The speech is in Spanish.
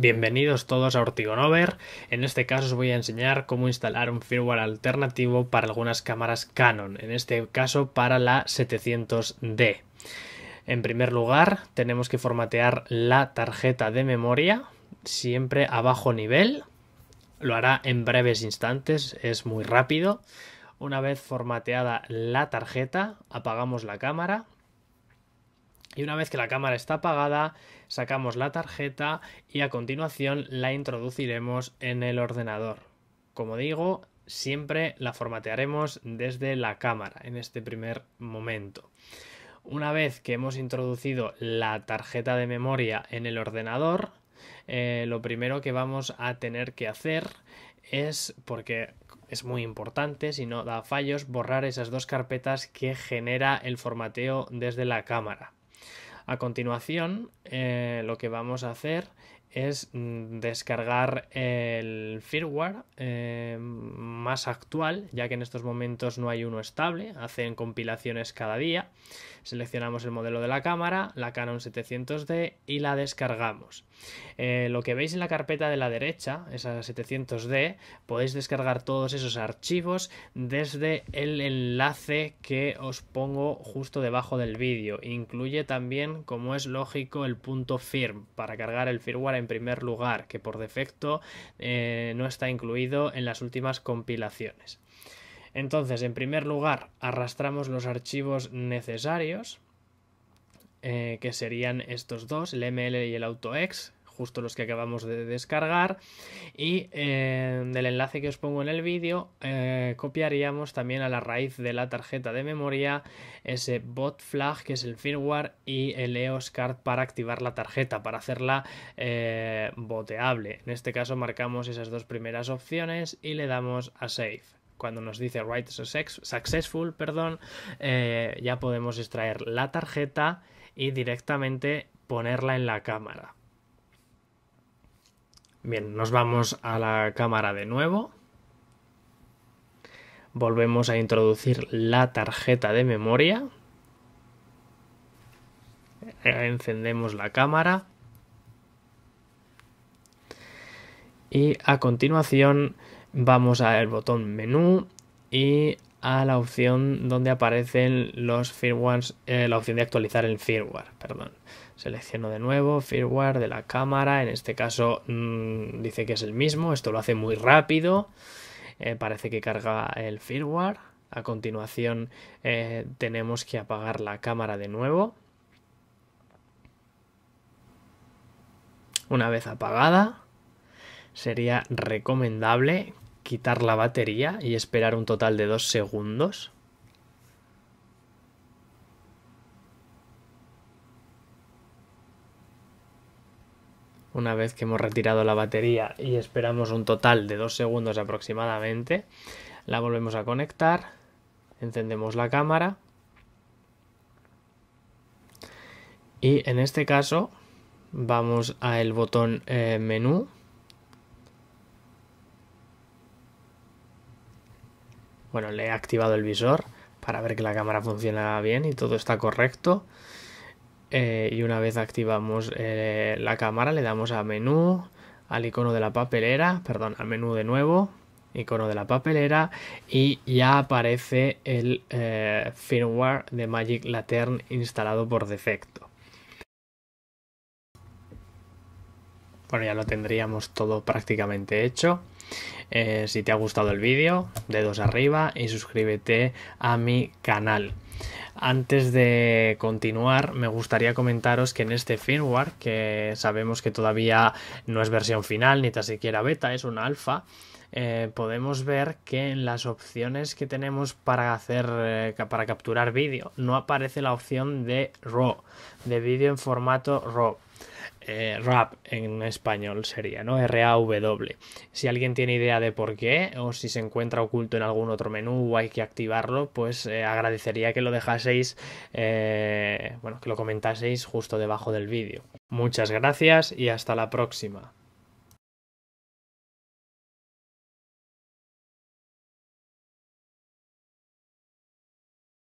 Bienvenidos todos a Ortigonover. En este caso os voy a enseñar cómo instalar un firmware alternativo para algunas cámaras Canon, en este caso para la 700D. En primer lugar, tenemos que formatear la tarjeta de memoria, siempre a bajo nivel. Lo hará en breves instantes, es muy rápido. Una vez formateada la tarjeta, apagamos la cámara y una vez que la cámara está apagada, sacamos la tarjeta y a continuación la introduciremos en el ordenador. Como digo, siempre la formatearemos desde la cámara en este primer momento. Una vez que hemos introducido la tarjeta de memoria en el ordenador, eh, lo primero que vamos a tener que hacer es, porque es muy importante, si no da fallos, borrar esas dos carpetas que genera el formateo desde la cámara. A continuación, eh, lo que vamos a hacer es mm, descargar el firmware eh, actual, ya que en estos momentos no hay uno estable, hacen compilaciones cada día. Seleccionamos el modelo de la cámara, la Canon 700D y la descargamos. Eh, lo que veis en la carpeta de la derecha, esa 700D, podéis descargar todos esos archivos desde el enlace que os pongo justo debajo del vídeo. Incluye también, como es lógico, el punto firm para cargar el firmware en primer lugar, que por defecto eh, no está incluido en las últimas compilaciones entonces, en primer lugar, arrastramos los archivos necesarios, eh, que serían estos dos, el ML y el AutoX, justo los que acabamos de descargar. Y eh, del enlace que os pongo en el vídeo, eh, copiaríamos también a la raíz de la tarjeta de memoria ese bot flag que es el firmware y el EOS card para activar la tarjeta, para hacerla eh, boteable. En este caso marcamos esas dos primeras opciones y le damos a save cuando nos dice write successful, perdón, ya podemos extraer la tarjeta y directamente ponerla en la cámara. Bien, nos vamos a la cámara de nuevo. Volvemos a introducir la tarjeta de memoria. Eh, encendemos la cámara. Y a continuación vamos al botón menú y a la opción donde aparecen los firmware, eh, la opción de actualizar el firmware, perdón. Selecciono de nuevo firmware de la cámara, en este caso mm, dice que es el mismo, esto lo hace muy rápido, eh, parece que carga el firmware. A continuación eh, tenemos que apagar la cámara de nuevo. Una vez apagada, sería recomendable quitar la batería y esperar un total de dos segundos. Una vez que hemos retirado la batería y esperamos un total de dos segundos aproximadamente, la volvemos a conectar, encendemos la cámara y en este caso vamos al botón eh, menú Bueno, le he activado el visor para ver que la cámara funciona bien y todo está correcto. Eh, y una vez activamos eh, la cámara le damos a menú, al icono de la papelera, perdón, al menú de nuevo, icono de la papelera y ya aparece el eh, firmware de Magic Lantern instalado por defecto. Bueno, ya lo tendríamos todo prácticamente hecho. Eh, si te ha gustado el vídeo, dedos arriba y suscríbete a mi canal. Antes de continuar, me gustaría comentaros que en este firmware, que sabemos que todavía no es versión final ni tan siquiera beta, es un alfa, eh, podemos ver que en las opciones que tenemos para hacer eh, para capturar vídeo no aparece la opción de RAW, de vídeo en formato RAW. Eh, rap en español sería, ¿no? R-A-W. Si alguien tiene idea de por qué o si se encuentra oculto en algún otro menú o hay que activarlo, pues eh, agradecería que lo dejaseis, eh, bueno, que lo comentaseis justo debajo del vídeo. Muchas gracias y hasta la próxima.